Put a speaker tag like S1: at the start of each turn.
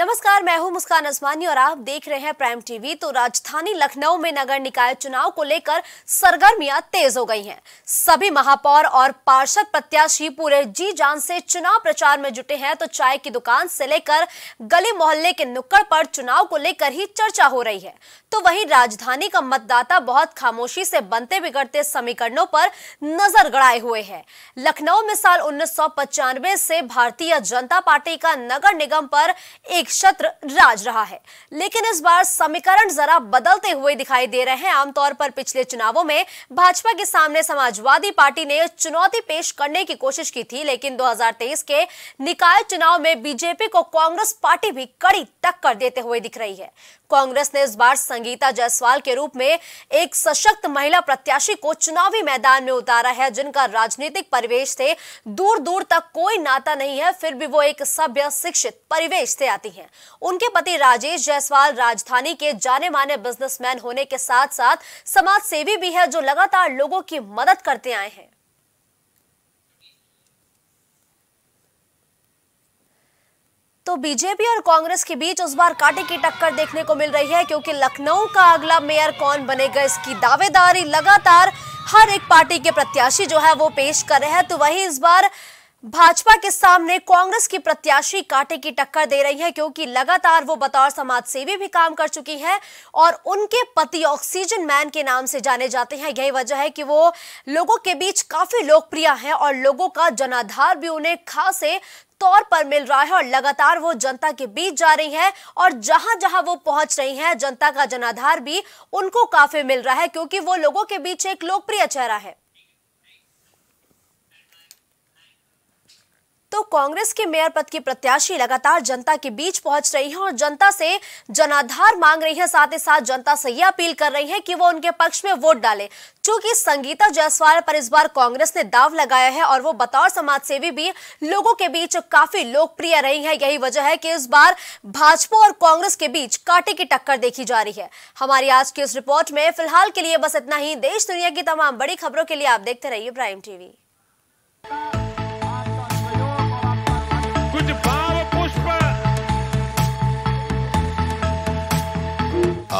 S1: नमस्कार मैं हूं मुस्कान असमानी और आप देख रहे हैं प्राइम टीवी तो राजधानी लखनऊ में नगर निकाय चुनाव को लेकर सरगर्मियां तेज हो गई हैं सभी महापौर और पार्षद प्रत्याशी पूरे जी जान से चुनाव प्रचार में जुटे हैं तो चाय की दुकान से लेकर गली मोहल्ले के नुक्कड़ पर चुनाव को लेकर ही चर्चा हो रही है तो वही राजधानी का मतदाता बहुत खामोशी से बनते बिगड़ते समीकरणों पर नजर गड़ाए हुए है लखनऊ में साल उन्नीस से भारतीय जनता पार्टी का नगर निगम पर एक नक्षत्र राज रहा है लेकिन इस बार समीकरण जरा बदलते हुए दिखाई दे रहे हैं आमतौर पर पिछले चुनावों में भाजपा के सामने समाजवादी पार्टी ने चुनौती पेश करने की कोशिश की थी लेकिन 2023 के निकाय चुनाव में बीजेपी को कांग्रेस पार्टी भी कड़ी टक्कर देते हुए दिख रही है कांग्रेस ने इस बार संगीता जायसवाल के रूप में एक सशक्त महिला प्रत्याशी को चुनावी मैदान में उतारा है जिनका राजनीतिक परिवेश से दूर दूर तक कोई नाता नहीं है फिर भी वो एक सभ्य शिक्षित परिवेश से आती है हैं उनके पति राजेश जायसवाल राजधानी के जाने माने बिजनेसमैन होने के साथ साथ समाज सेवी भी है जो लगातार लोगों की मदद करते आए हैं तो बीजेपी और कांग्रेस के बीच उस बार काटे की टक्कर देखने को मिल रही है क्योंकि लखनऊ का अगला मेयर कौन बनेगा इसकी दावेदारी लगातार हर एक पार्टी के प्रत्याशी जो है वो पेश कर रहे हैं तो वहीं इस बार भाजपा के सामने कांग्रेस की प्रत्याशी कांटे की टक्कर दे रही है क्योंकि लगातार वो बतौर समाज सेवी भी काम कर चुकी है और उनके पति ऑक्सीजन मैन के नाम से जाने जाते हैं यही वजह है कि वो लोगों के बीच काफी लोकप्रिय हैं और लोगों का जनाधार भी उन्हें खासे तौर पर मिल रहा है और लगातार वो जनता के बीच जा रही है और जहां जहां वो पहुंच रही है जनता का जनाधार भी उनको काफी मिल रहा है क्योंकि वो लोगों के बीच एक लोकप्रिय चेहरा है तो कांग्रेस के मेयर पद की प्रत्याशी लगातार जनता के बीच पहुंच रही है और जनता से जनाधार मांग रही हैं साथ ही साथ जनता से यह अपील कर रही हैं कि वो उनके पक्ष में वोट डाले क्योंकि संगीता जायसवाल पर इस बार कांग्रेस ने दाव लगाया है और वो बतौर समाज सेवी भी लोगों के बीच काफी लोकप्रिय रही है यही वजह है कि इस बार भाजपा और कांग्रेस के बीच कांटे की टक्कर देखी जा रही है हमारी आज की इस रिपोर्ट में फिलहाल के लिए बस इतना ही देश दुनिया की तमाम बड़ी खबरों के लिए आप देखते रहिए प्राइम टीवी